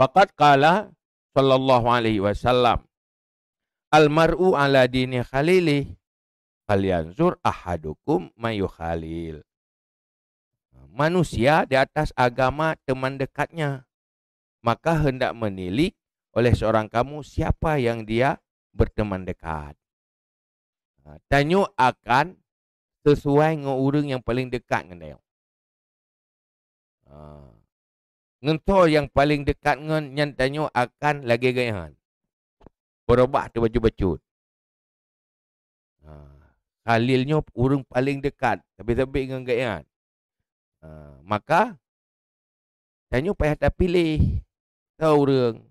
Fakat kala sallallahu alaihi wasallam. Almar'u ala dini khalilih. Kalian zur ahadukum mayu khalil. Manusia di atas agama teman dekatnya. Maka hendak menilik oleh seorang kamu siapa yang dia berteman dekat. Ha, Tanya akan sesuai dengan orang yang paling dekat dengan dia. Ha. Ngento yang paling dekat ngan nyan tanyo akan lagi gayahan. Berubah tu baju-baju. Ha. Khalilnya urung paling dekat. Tapi-tapi dengan gayahan. Ha. Maka, tanyo payah tak pilih. tau urung.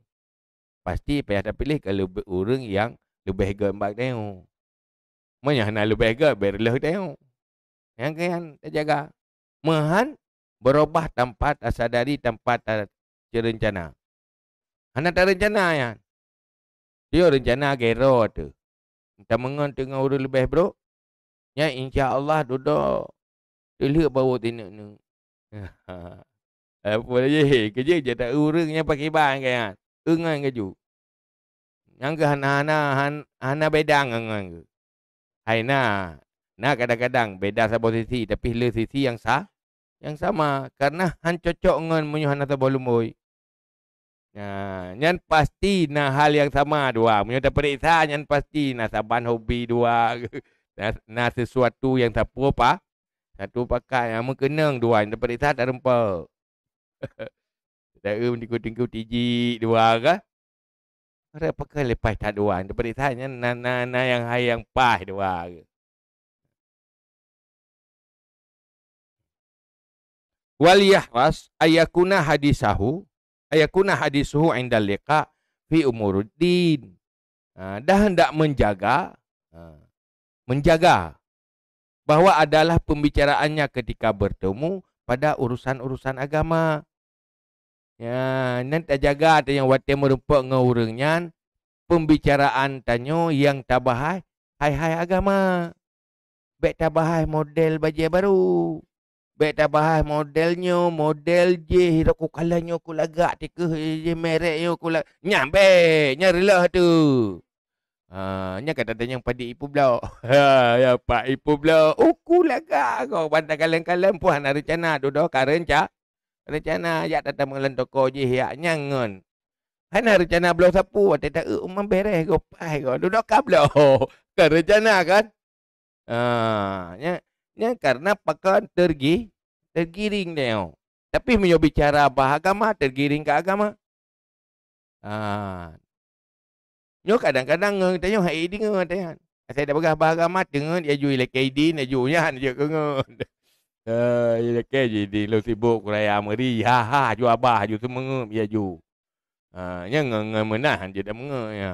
Pasti payah tak pilih kalau urung yang lebih gembak tanyo. Mana nak lebih gembak, berleh tanyo. Yang kayaan tak jaga. Mahan berubah tanpa tak sadari tanpa tak cerencana. Anak tak rencana ya. Dia rencana gero tu. Kita mengon dengan urut lebih bro. Ya insya Allah duduk. Dulu bawa tinuk ni. Apa lagi? Kerja je tak urutnya pakai ban kan. Ya. Engan keju. Yang ke hana-hana, hana bedang dengan ke. Hai nah. Nah kadang-kadang beda sebuah sisi. Tapi le sisi yang sah yang sama karena han cocok dengan munyuh atau tabah lumboi. Ha, nah, yang pasti na hal yang sama dua. Munyuh tak periksa yang pasti na saban hobi dua. na, sesuatu yang tak apa. Satu pakai yang mengenang dua. Yang tak periksa tak rempa. Tak ada menikut-tikut tiji dua ke. Ada pakai lepas tak dua. Yang tak periksa yang na, na, na yang hayang pas dua ke. wal yahwas ayakuna hadisahu ayakuna hadisuhu indal liqa fi umuruddin ha, dah hendak menjaga ha, menjaga bahwa adalah pembicaraannya ketika bertemu pada urusan-urusan agama ya nan jaga ada yang wate merempok ngaurengnya pembicaraan tanyo yang tabahai hai hai agama bet tabahai model baju baru Baik tak bahas modelnya, model eh, je, hidup aku kalahnya aku lagak, tiga je mereknya aku lagak. Nyambe, nyarilah tu. Ha, ni kata tanya yang padik ipu pula. Ha, ya pak ipu pula. Aku oh, lagak kau. Pada kalan-kalan puan ada rencana tu dah. Karen cak. Rencana ya datang mengelan toko je, ya nyangon. Han ada rencana belum sapu. Ada tak ada eh, umam beres kau. Pai kau. Duduk kau pula. Kan rencana kan. Ha, ya. Ya, karena pakaian tergi, tergiring dia. Tapi punya bicara bahagama, tergiring ke agama. Ah. Yo kadang-kadang ngeng tanya hai ding ngeng tanya. Saya dah bagah bahagama dengan dia jui lekai din dia jui nyah dia ngeng. Eh dia lekai je di lu sibuk kuraya meri ha ha ju abah ju semeng dia ju. Ah nya ngeng menah dia dah meng ya.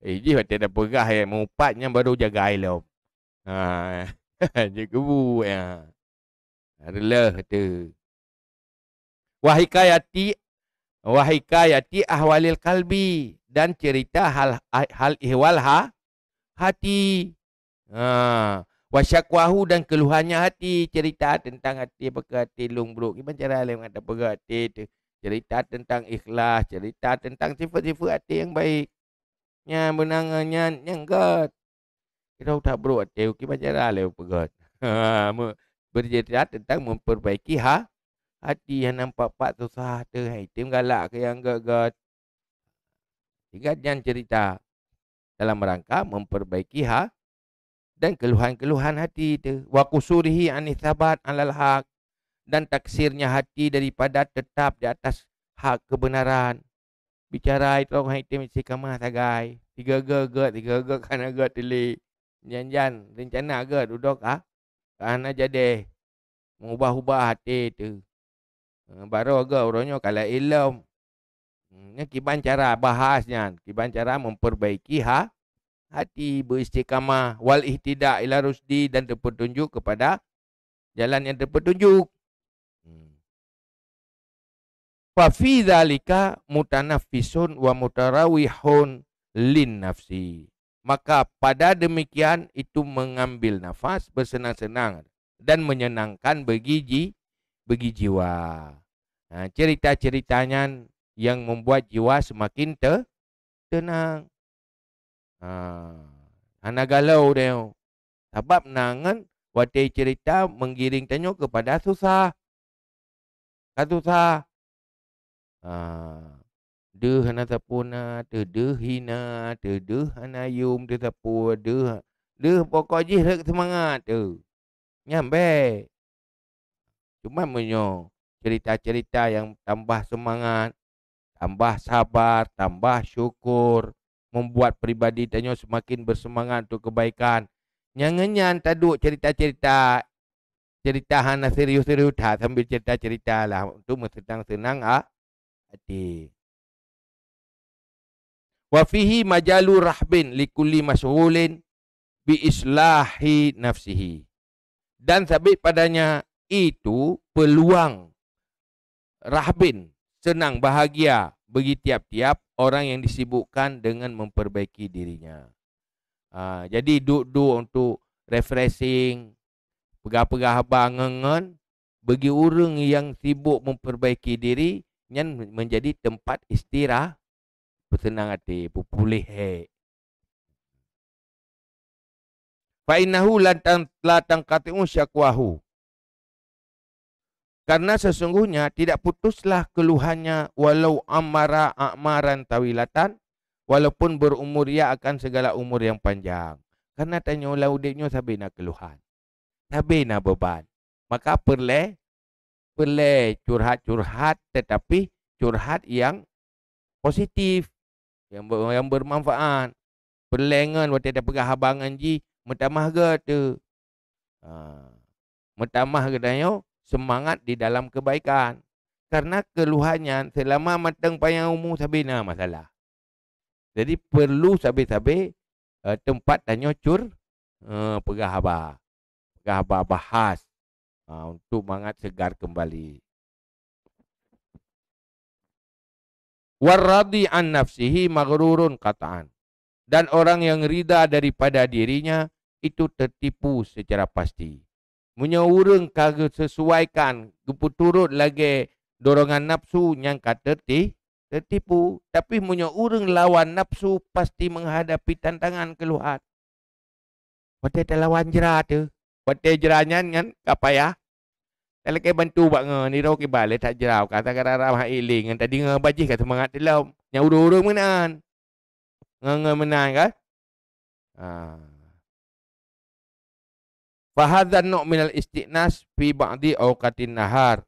Eh dia dah pegah ya mupatnya baru jaga ilo. Ah ha. Dia kebu. Ya. Adalah kata. Wahikayati. Wahikayati ahwalil kalbi. Dan cerita hal, ah, hal ihwal ha, hati. Ha. Wasyakwahu dan keluhannya hati. Cerita tentang hati. Apakah hati lung buruk. Gimana cara lain mengatakan apakah hati itu. Cerita tentang ikhlas. Cerita tentang sifat-sifat hati yang baik. Yang benangannya yang, yang kot kita tak berubah dia ok macam dah lah pegat berjaya tentang memperbaiki ha? hati yang nampak pak susah tu hai tim galak ke yang gagat ingat jangan cerita dalam rangka memperbaiki ha dan keluhan-keluhan hati itu wa kusurihi anisabat alal haq dan taksirnya hati daripada tetap di atas hak kebenaran bicara itu orang hai tim sikama sagai tiga gagat tiga gagat kana gagat telik Jan-jan rencana ke duduk ah ha? kan jadi mengubah-ubah hati tu hmm, baru ke orangnya kalau ilmu ini hmm, kiban cara bahasnya kiban cara memperbaiki ha? hati beristiqamah wal ihtidak ila rusdi dan terpetunjuk kepada jalan yang terpetunjuk hmm. fa fi zalika mutanaffisun wa mutarawihun lin nafsi maka pada demikian itu mengambil nafas bersenang-senang dan menyenangkan bagi ji, bagi jiwa. Nah, ha, cerita-ceritanya yang membuat jiwa semakin te, tenang. Ha, anak galau dia. Sebab nangan watai cerita menggiring tanya kepada susah. Kat susah. Ha, Duh hana tapuna, ah, duh hina, duh duh hana yum, duh tapu, duh duh pokok jih lah semangat tu. Nyampe. Cuma punya cerita-cerita yang tambah semangat, tambah sabar, tambah syukur, membuat pribadi tanya semakin bersemangat untuk kebaikan. Nyangenyan taduk cerita-cerita cerita hana serius-serius dah sambil cerita-cerita lah untuk mesti senang ah. adik wa fihi majalu rahbin likulli mashghulin bi islahi nafsihi dan sabit padanya itu peluang rahbin senang bahagia bagi tiap-tiap orang yang disibukkan dengan memperbaiki dirinya ha, jadi duduk-duduk untuk refreshing pegah-pegah bangengan bagi orang yang sibuk memperbaiki diri yang menjadi tempat istirahat bersenang hati, pupulih hek. Fa'innahu latang, latang katimu syakwahu. Karena sesungguhnya tidak putuslah keluhannya walau amara amaran tawilatan, walaupun berumur ia akan segala umur yang panjang. Karena tanya ulau dia sabina keluhan. Sabina beban. Maka perle, perle curhat-curhat tetapi curhat yang positif yang ber, yang bermanfaat. Pelengan waktu dia pegang habangan ji, mentamah ke tu. Ha. Mentamah ke tanya, semangat di dalam kebaikan. Karena keluhannya selama matang payang umur sabina masalah. Jadi perlu sabi-sabi uh, e, tempat tanya cur uh, e, pegah habar. Pegah habar bahas uh, untuk mangat segar kembali. Waradi an nafsihi maghrurun kataan. Dan orang yang rida daripada dirinya itu tertipu secara pasti. Menyuruh kaga sesuaikan keputurut lagi dorongan nafsu yang kata ti, tertipu. Tapi menyuruh lawan nafsu pasti menghadapi tantangan keluhan. Wadah lawan jerat tu. Wadah jerah nyan kan kapayah. Kalau kau bantu buat nga ni dah okey balik tak jerau kata kata ram hak iling yang tadi nga bajih kata semangat telau nya urung-urung menan. Nga nga menan kan? Ha. Fa hadza nu' istiqnas fi ba'di awqatin nahar.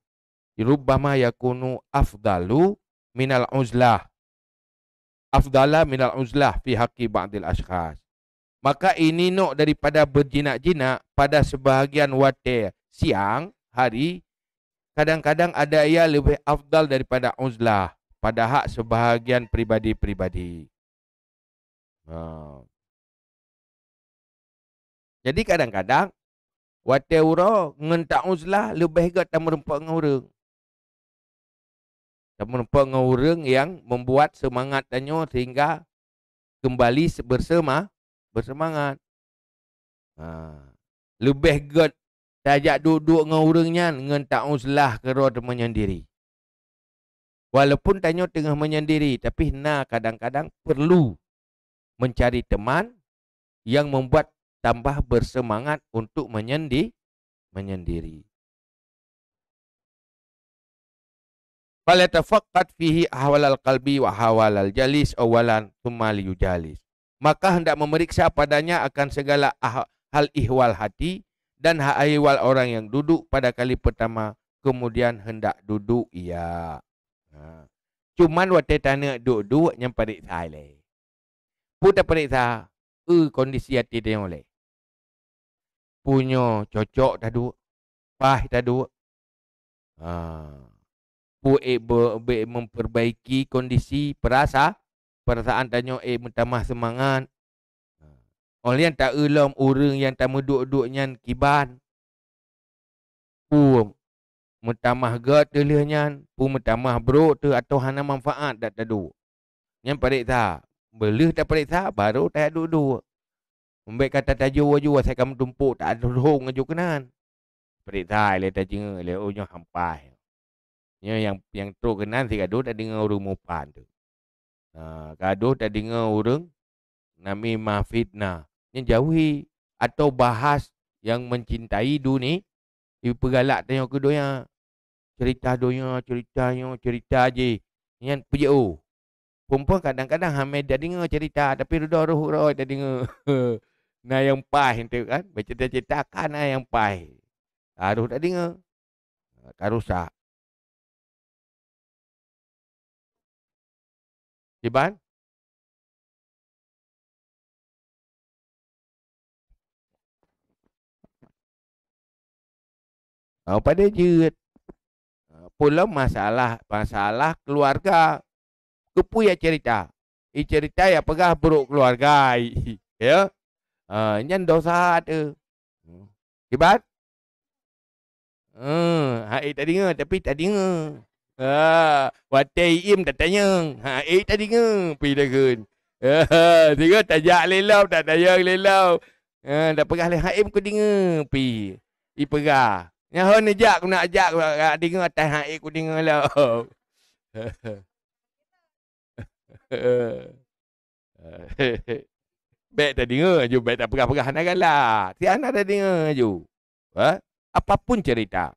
Rubbama yakunu afdalu minal uzlah. Afdala minal uzlah fi haqqi ba'd al ashkhas. Maka ini nok daripada berjinak-jinak pada sebahagian watir siang hari kadang-kadang ada ia lebih afdal daripada uzlah pada hak sebahagian pribadi-pribadi. Ha. Jadi kadang-kadang wate ura ngentak uzlah lebih gak tak merempak dengan orang. Tak merempak dengan orang yang membuat semangat tanya sehingga kembali bersama bersemangat. Ha. Lebih gak Sajak duduk dengan orangnya, dengan tak uzlah kera menyendiri. Walaupun tanya tengah menyendiri, tapi nak kadang-kadang perlu mencari teman yang membuat tambah bersemangat untuk menyendi, menyendiri. Fala tafaqqat fihi ahwal al-qalbi wa al-jalis awalan thumma yujalis. Maka hendak memeriksa padanya akan segala ah-, hal ihwal hati, dan hak ehwal orang yang duduk pada kali pertama kemudian hendak duduk ia. Ha. Cuman waktu tanya duduk yang periksa leh. Puta periksa eh kondisi hati dia oleh. Punya cocok tadu, Pah tadu. duduk. Ha. Buat eh, be, be, memperbaiki kondisi perasa. Perasaan tanya eh mentamah semangat. Orang yang tak ulam orang yang tak meduk-duk nyan kiban. Pu mentamah ga telah nyan. Pu mentamah bro tu atau hana manfaat dak tadu. Nyan periksa. Belih tak periksa baru tak duduk. Membek kata jua jua saya kamu tumpuk tak ada rohong aju kenan. Periksa ile tajing ile ujung oh, hampai. Nya yang yang teruk kenan si gaduh tak dengar orang mupan tu. Ha, tak dengar orang nami mah menjauhi atau bahas yang mencintai dunia ni pergalak tanya ke doya cerita doya ceritanya cerita aje nian pujo perempuan kadang-kadang hamil dah dengar cerita tapi roda roh roh dah dengar nah yang pahit ente kan bercerita-cerita kan nah yang pahit. aduh dah dengar tak rusak Iban? Ha, pada jerit. Ha, ah, pula masalah masalah keluarga. Kepu yang cerita. I cerita yang pegah buruk keluarga. ya. ini ah, yang dosa ada. Hmm. Kibat? Hmm, ha, eh, tak dengar tapi tak dengar. Ha, watai im tak tanya. Ha, eh, tak dengar. Pergi dah kun. Lah. Ha, tiga tajak lelau, tak tajak lelau. Ha, dah pegah leh haim ku dengar. Pergi. I pegah. Yang hon ni jak nak ajak kau ah, dengar atas hak aku dengar lah. Baik tak dengar je. Baik tak pegah-pegah anak lah. Si anak dah dengar je. Ha? Apapun cerita.